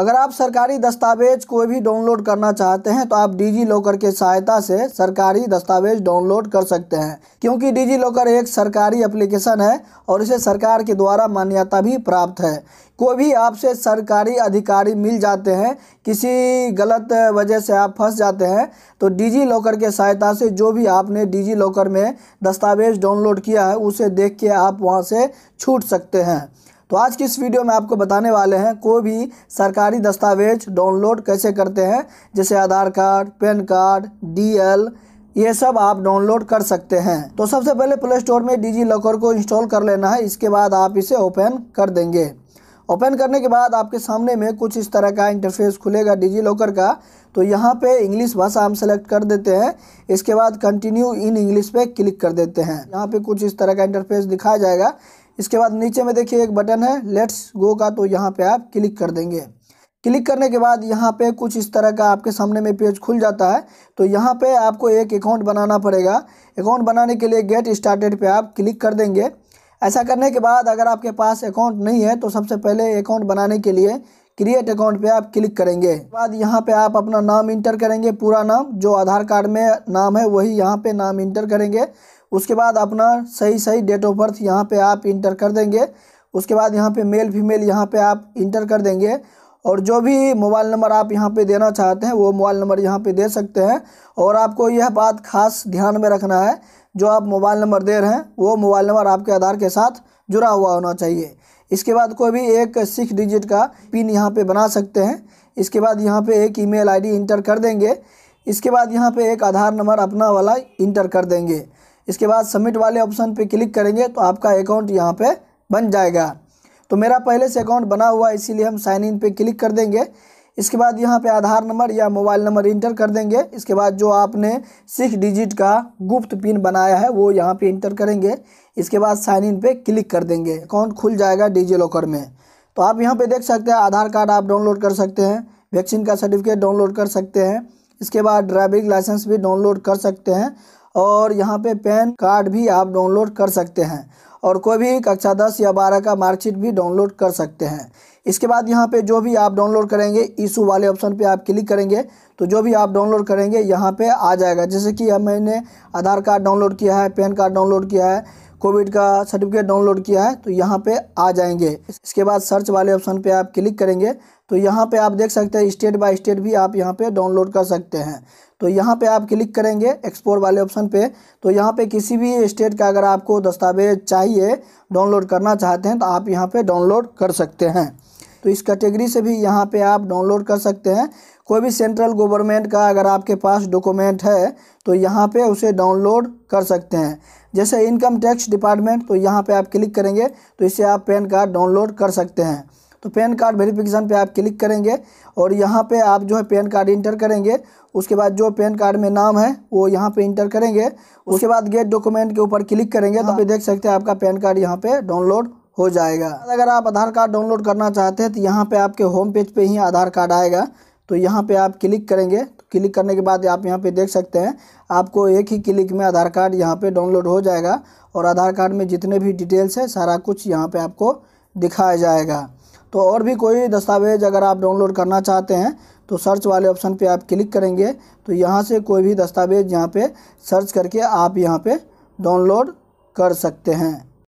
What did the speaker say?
अगर आप सरकारी दस्तावेज कोई भी डाउनलोड करना चाहते हैं तो आप डिजी लॉकर के सहायता से सरकारी दस्तावेज डाउनलोड कर सकते हैं क्योंकि डिजी लॉकर एक सरकारी एप्लीकेशन है और इसे सरकार के द्वारा मान्यता भी प्राप्त है कोई भी आपसे सरकारी अधिकारी मिल जाते हैं किसी गलत वजह से आप फंस जाते हैं तो डिजी लॉकर के सहायता से जो भी आपने डिजी लॉकर में दस्तावेज डाउनलोड किया है उसे देख के आप वहाँ से छूट सकते हैं तो आज की इस वीडियो में आपको बताने वाले हैं कोई भी सरकारी दस्तावेज डाउनलोड कैसे करते हैं जैसे Aadhaar card PAN card DL ये सब आप डाउनलोड कर सकते हैं तो सबसे पहले प्ले स्टोर में डिजी लॉकर को इंस्टॉल कर लेना है इसके बाद आप इसे ओपन कर देंगे ओपन करने के बाद आपके सामने में कुछ इस तरह का इंटरफेस खुलेगा डिजी लॉकर का तो यहाँ पे इंग्लिश भाषा हम सेलेक्ट कर देते हैं इसके बाद कंटिन्यू इन इंग्लिश पे क्लिक कर देते हैं यहाँ पे कुछ इस तरह का इंटरफेस दिखाया जाएगा इसके बाद नीचे में देखिए एक बटन है लेट्स गो का तो यहाँ पे आप क्लिक कर देंगे क्लिक करने के बाद यहाँ पे कुछ इस तरह का आपके सामने में पेज खुल जाता है तो यहाँ पे आपको एक अकाउंट बनाना पड़ेगा अकाउंट बनाने के लिए गेट स्टार्टेड पे आप क्लिक कर देंगे ऐसा करने के बाद अगर आपके पास अकाउंट नहीं है तो सबसे पहले अकाउंट बनाने के लिए क्रिएट अकाउंट पे आप क्लिक करेंगे बाद यहाँ पे आप अपना नाम इंटर करेंगे पूरा नाम जो आधार कार्ड में नाम है वही यहाँ पे नाम इंटर करेंगे उसके बाद अपना सही सही डेट ऑफ बर्थ यहाँ पे आप इंटर कर देंगे उसके बाद यहाँ पे मेल फीमेल यहाँ पे आप इंटर कर देंगे और जो भी मोबाइल नंबर आप यहाँ पे देना चाहते हैं वो मोबाइल नंबर यहाँ पे दे सकते हैं और आपको यह बात खास ध्यान में रखना है जो आप मोबाइल नंबर दे रहे हैं वो मोबाइल नंबर आपके आधार के साथ जुड़ा हुआ होना चाहिए इसके बाद कोई भी एक सिक्स डिजिट का पिन यहाँ पे बना सकते हैं इसके बाद यहाँ पे एक ईमेल आईडी इंटर कर देंगे इसके बाद यहाँ पे एक आधार नंबर अपना वाला इंटर कर देंगे इसके बाद सबमिट वाले ऑप्शन पे क्लिक करेंगे तो आपका अकाउंट यहाँ पे बन जाएगा तो मेरा पहले से अकाउंट बना हुआ इसीलिए हम साइन इन पर क्लिक कर देंगे इसके बाद यहाँ पर आधार नंबर या मोबाइल नंबर इंटर कर देंगे इसके बाद जो आपने सिक्स डिजिट का गुप्त पिन बनाया है वो यहाँ पर इंटर करेंगे इसके बाद साइन इन पे क्लिक कर देंगे अकाउंट खुल जाएगा डिजी लॉकर में तो आप यहाँ पे देख सकते हैं आधार कार्ड आप डाउनलोड कर सकते हैं वैक्सीन का सर्टिफिकेट डाउनलोड कर सकते हैं इसके बाद ड्राइविंग लाइसेंस भी डाउनलोड कर सकते हैं और यहाँ पे पैन कार्ड भी आप डाउनलोड कर सकते हैं और कोई भी कक्षा दस या बारह का मार्कशीट भी डाउनलोड कर सकते हैं इसके बाद यहाँ पे जो भी आप डाउनलोड करेंगे ईशू वाले ऑप्शन पे आप क्लिक करेंगे तो जो भी आप डाउनलोड करेंगे यहाँ पे आ जाएगा जैसे कि मैंने आधार कार्ड डाउनलोड किया है पैन कार्ड डाउनलोड किया है कोविड का सर्टिफिकेट डाउनलोड किया है तो यहाँ पे आ जाएंगे इसके बाद सर्च वाले ऑप्शन पे आप क्लिक करेंगे तो यहाँ पे आप देख सकते हैं स्टेट बाय स्टेट भी आप यहाँ पे डाउनलोड कर सकते हैं तो यहाँ पे आप क्लिक करेंगे एक्सपोर्ट वाले ऑप्शन पे तो यहाँ पे किसी भी स्टेट का अगर आपको दस्तावेज चाहिए डाउनलोड करना चाहते हैं तो आप यहाँ पर डाउनलोड कर सकते हैं तो इस कैटेगरी से भी यहाँ पे आप डाउनलोड कर सकते हैं कोई भी सेंट्रल गवर्नमेंट का अगर आपके पास डॉक्यूमेंट है तो यहाँ पे उसे डाउनलोड कर सकते हैं जैसे इनकम टैक्स डिपार्टमेंट तो यहाँ पे आप क्लिक करेंगे तो इसे आप पैन कार्ड डाउनलोड कर सकते हैं तो पैन कार्ड वेरिफिकेशन पे आप क्लिक करेंगे और यहाँ पे आप जो है पैन कार्ड इंटर करेंगे उसके बाद जो पैन कार्ड में नाम है वो यहाँ पे इंटर करेंगे उसके बाद गेट डॉक्यूमेंट के ऊपर क्लिक करेंगे तो हाँ। आप देख सकते हैं आपका पैन कार्ड यहाँ पे डाउनलोड हो जाएगा अगर आप आधार कार्ड डाउनलोड करना चाहते हैं तो यहाँ पे आपके होम पेज पे ही आधार कार्ड आएगा तो यहाँ पे आप क्लिक करेंगे तो क्लिक करने के बाद आप यहाँ पे देख सकते हैं आपको एक ही क्लिक में आधार कार्ड यहाँ पे डाउनलोड हो जाएगा और आधार कार्ड में जितने भी डिटेल्स है सारा कुछ यहाँ पर आपको दिखाया जाएगा तो और भी कोई दस्तावेज़ अगर आप डाउनलोड करना चाहते हैं तो सर्च वाले ऑप्शन पर आप क्लिक करेंगे तो यहाँ से कोई भी दस्तावेज़ यहाँ पर सर्च करके आप यहाँ पर डाउनलोड कर सकते हैं